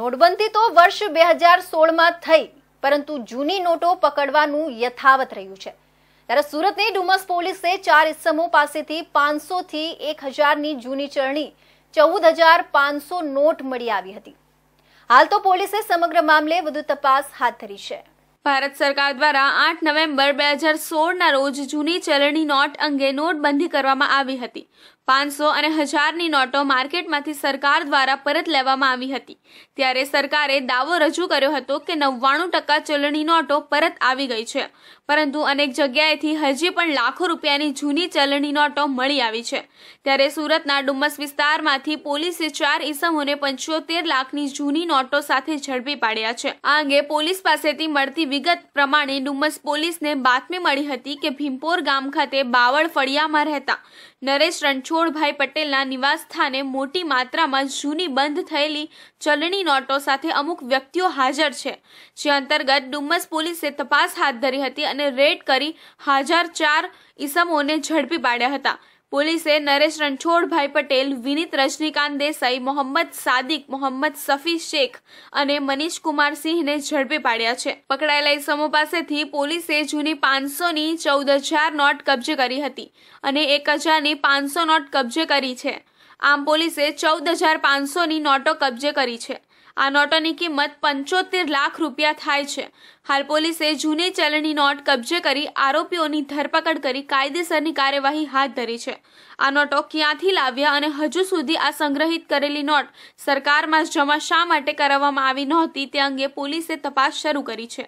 નોટબંધી તો વર્ષ બે હજાર સોળમાં થઈ પરંતુ જૂની નોટો પકડવાનું યથાવત રહ્યું છે ત્યારે સુરતની ડુમસ પોલીસે ચાર ઇસમો પાસેથી પાંચસો થી એક ની જૂની ચરણી ચૌદ હજાર પાંચસો નોટ મળી આવી હતી હાલ તો પોલીસે સમગ્ર મામલે વધુ તપાસ હાથ ધરી છે ભારત સરકાર દ્વારા આઠ નવેમ્બર બે હજાર સોળના રોજ જૂની ચલણી નોટ અંગે નોટબંધી કરવામાં આવી હતી પાંચસો અને હજારની નોટો માર્કેટમાંથી સરકાર દ્વારા પરત લેવામાં આવી હતી ત્યારે સરકારે દાવો રજૂ કર્યો હતો કે નવ્વાણું ટકા ચલણી નોટો પરત આવી ગઈ છે પરંતુ અનેક જગ્યાએથી હજી પણ લાખો રૂપિયાની જૂની ચલણી નોટો મળી આવી છે ત્યારે સુરતના ડુમ્મસ વિસ્તારમાંથી પોલીસે ચાર ઇસમોને પંચોતેર લાખની જૂની નોટો સાથે ઝડપી પાડ્યા છે આ અંગે પોલીસ પાસેથી મળતી વિગત પ્રમાણે ડુમ્મસ પોલીસને બાતમી મળી હતી કે ભીમપોર ગામ ખાતે બાવળ ફળિયામાં રહેતા નરેશ રણછોડ ગોળભાઈ પટેલના નિવાસ સ્થાને મોટી માત્રામાં જૂની બંધ થયેલી ચલણી નોટો સાથે અમુક વ્યક્તિઓ હાજર છે જે અંતર્ગત ડુમ્મસ પોલીસે તપાસ હાથ ધરી હતી અને રેડ કરી હાજર ચાર ઇસમોને ઝડપી પાડ્યા હતા પોલીસે નરેશ રણછોડભાઈ પટેલ વિનીત રજનીકાંત દેસાઈ મોહમ્મદ સાદિક મોહમ્મદ સફી શેખ અને મનીષ કુમાર સિંહને ઝડપી પાડ્યા છે પકડાયેલા ઇસમો પાસેથી પોલીસે જૂની પાંચસોની ચૌદ હજાર નોટ કબજે કરી હતી અને એક હજારની પાંચસો નોટ કબજે કરી છે આમ પોલીસે ચૌદ હજાર પાંચસોની નોટો કબજે કરી છે આ નોટોની કિંમત પંચોતેર લાખ રૂપિયા થાય છે હાલ પોલીસે જૂની ચલણી નોટ કબજે કરી આરોપીઓની ધરપકડ કરી કાયદેસરની કાર્યવાહી હાથ ધરી છે આ નોટો ક્યાંથી લાવ્યા અને હજુ સુધી આ સંગ્રહિત કરેલી નોટ સરકારમાં જમા શા માટે કરાવવામાં આવી નહોતી તે અંગે પોલીસે તપાસ શરૂ કરી છે